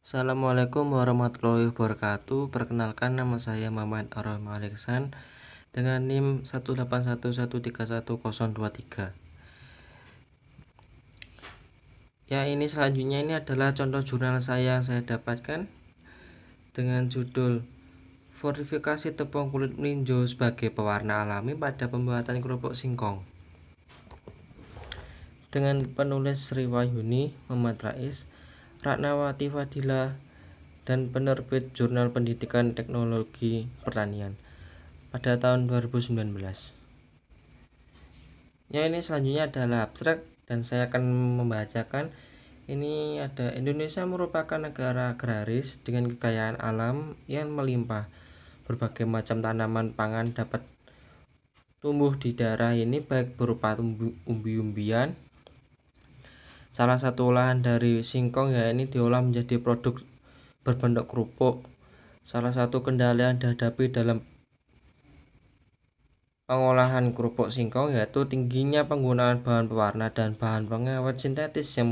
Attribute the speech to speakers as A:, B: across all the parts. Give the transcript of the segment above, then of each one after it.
A: Assalamualaikum warahmatullahi wabarakatuh Perkenalkan nama saya Mamat Arham Aleksan Dengan NIM 181131023 Ya ini selanjutnya ini adalah contoh jurnal saya yang saya dapatkan Dengan judul Fortifikasi tepung kulit melinjo sebagai pewarna alami pada pembuatan kerupuk singkong dengan penulis Sri Muhammad Rais Ratnawati Fadila dan penerbit Jurnal Pendidikan Teknologi Pertanian pada tahun 2019. Ya ini selanjutnya adalah abstrak dan saya akan membacakan ini ada Indonesia merupakan negara agraris dengan kekayaan alam yang melimpah. Berbagai macam tanaman pangan dapat tumbuh di daerah ini baik berupa umbi-umbian, Salah satu olahan dari singkong ya ini diolah menjadi produk berbentuk kerupuk. Salah satu kendala yang dihadapi dalam pengolahan kerupuk singkong yaitu tingginya penggunaan bahan pewarna dan bahan pengawet sintetis yang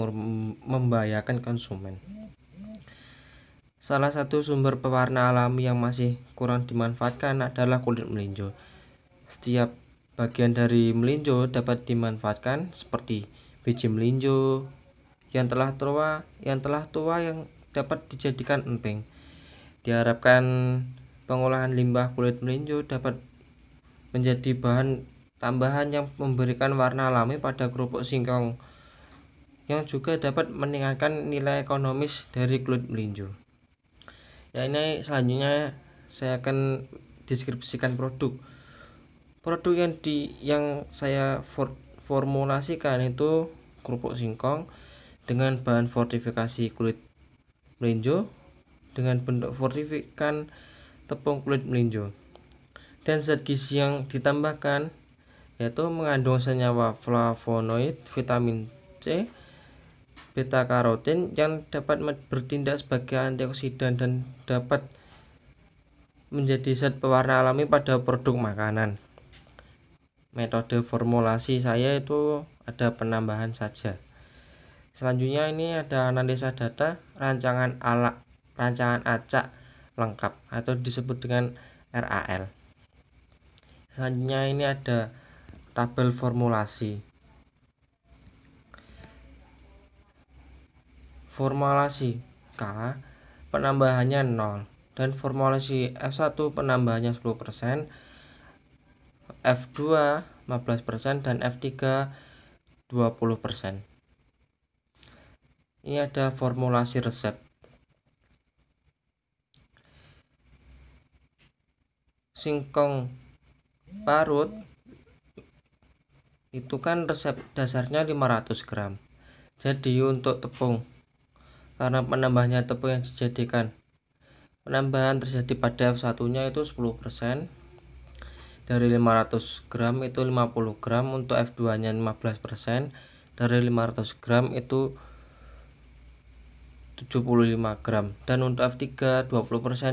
A: membahayakan konsumen. Salah satu sumber pewarna alami yang masih kurang dimanfaatkan adalah kulit melinjo. Setiap bagian dari melinjo dapat dimanfaatkan seperti biji melinjo yang telah tua yang telah tua yang dapat dijadikan emping. Diharapkan pengolahan limbah kulit melinjo dapat menjadi bahan tambahan yang memberikan warna alami pada kerupuk singkong yang juga dapat meningkatkan nilai ekonomis dari kulit melinjo. Ya ini selanjutnya saya akan deskripsikan produk. Produk yang di yang saya for, formulasikan itu kerupuk singkong dengan bahan fortifikasi kulit melinjo dengan bentuk fortifikan tepung kulit melinjo dan zat gizi yang ditambahkan yaitu mengandung senyawa flavonoid, vitamin C, beta karotin yang dapat bertindak sebagai antioksidan dan dapat menjadi zat pewarna alami pada produk makanan metode formulasi saya itu ada penambahan saja selanjutnya ini ada analisa data rancangan ala rancangan acak lengkap atau disebut dengan RAL selanjutnya ini ada tabel formulasi formulasi K penambahannya 0 dan formulasi F1 penambahannya F2 15% dan F3 20%. Ini ada formulasi resep. Singkong parut itu kan resep dasarnya 500 gram. Jadi untuk tepung karena penambahnya tepung yang dijadikan penambahan terjadi pada F1 nya itu 10% dari 500 gram itu 50 gram untuk F2 nya 15% dari 500 gram itu 75 gram dan untuk F3 20%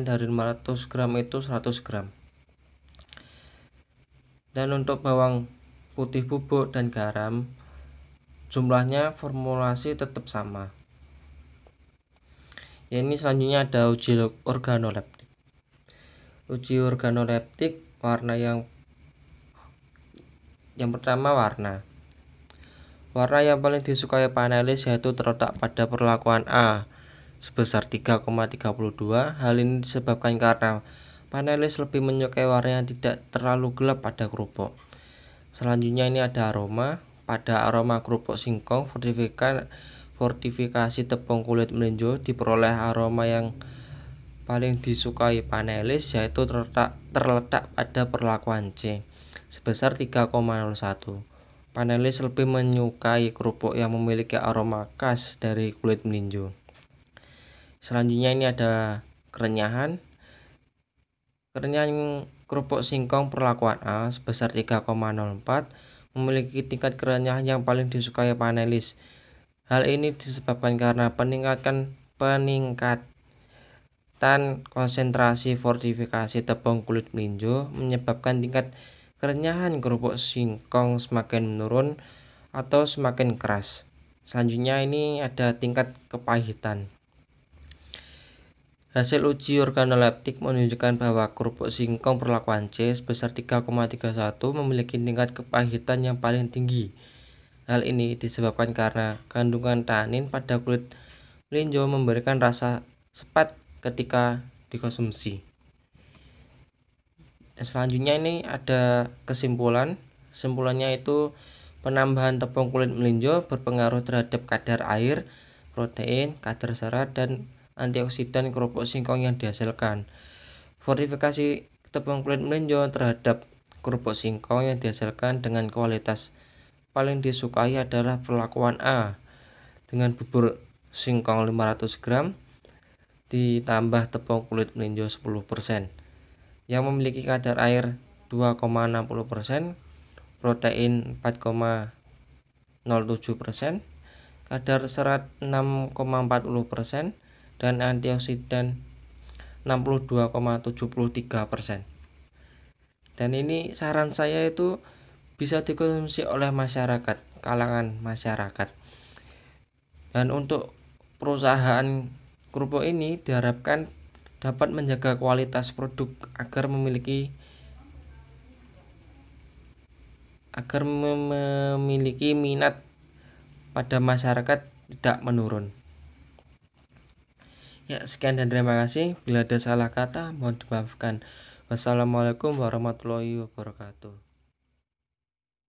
A: dari 500 gram itu 100 gram dan untuk bawang putih bubuk dan garam jumlahnya formulasi tetap sama ya ini selanjutnya ada uji organoleptik uji organoleptik warna yang yang pertama warna warna yang paling disukai panelis yaitu terletak pada perlakuan A sebesar 3,32 hal ini disebabkan karena panelis lebih menyukai warna yang tidak terlalu gelap pada kerupuk selanjutnya ini ada aroma pada aroma kerupuk singkong fortifikasi tepung kulit melinjo diperoleh aroma yang paling disukai panelis yaitu terletak, terletak pada perlakuan C sebesar 3,01. Panelis lebih menyukai kerupuk yang memiliki aroma khas dari kulit melinjo. Selanjutnya ini ada kerenyahan. Kerenyahan kerupuk singkong perlakuan A sebesar 3,04 memiliki tingkat kerenyahan yang paling disukai panelis. Hal ini disebabkan karena peningkatan peningkat tan konsentrasi fortifikasi tepung kulit melinjo menyebabkan tingkat kerenyahan kerupuk singkong semakin menurun atau semakin keras. Selanjutnya ini ada tingkat kepahitan. Hasil uji organoleptik menunjukkan bahwa kerupuk singkong perlakuan C sebesar 3,31 memiliki tingkat kepahitan yang paling tinggi. Hal ini disebabkan karena kandungan tanin pada kulit melinjo memberikan rasa sepat ketika dikonsumsi. Dan selanjutnya ini ada kesimpulan. Kesimpulannya itu penambahan tepung kulit melinjo berpengaruh terhadap kadar air, protein, kadar serat dan antioksidan kerupuk singkong yang dihasilkan. Fortifikasi tepung kulit melinjo terhadap kerupuk singkong yang dihasilkan dengan kualitas paling disukai adalah perlakuan A dengan bubur singkong 500 gram ditambah tepung kulit melinjo 10% yang memiliki kadar air 2,60%, protein 4,07%, kadar serat 6,40% dan antioksidan 62,73%. Dan ini saran saya itu bisa dikonsumsi oleh masyarakat, kalangan masyarakat. Dan untuk perusahaan Kerupuk ini diharapkan dapat menjaga kualitas produk agar memiliki agar memiliki minat pada masyarakat tidak menurun. Ya, sekian dan terima kasih. Bila ada salah kata, mohon dimaafkan. Wassalamualaikum warahmatullahi wabarakatuh.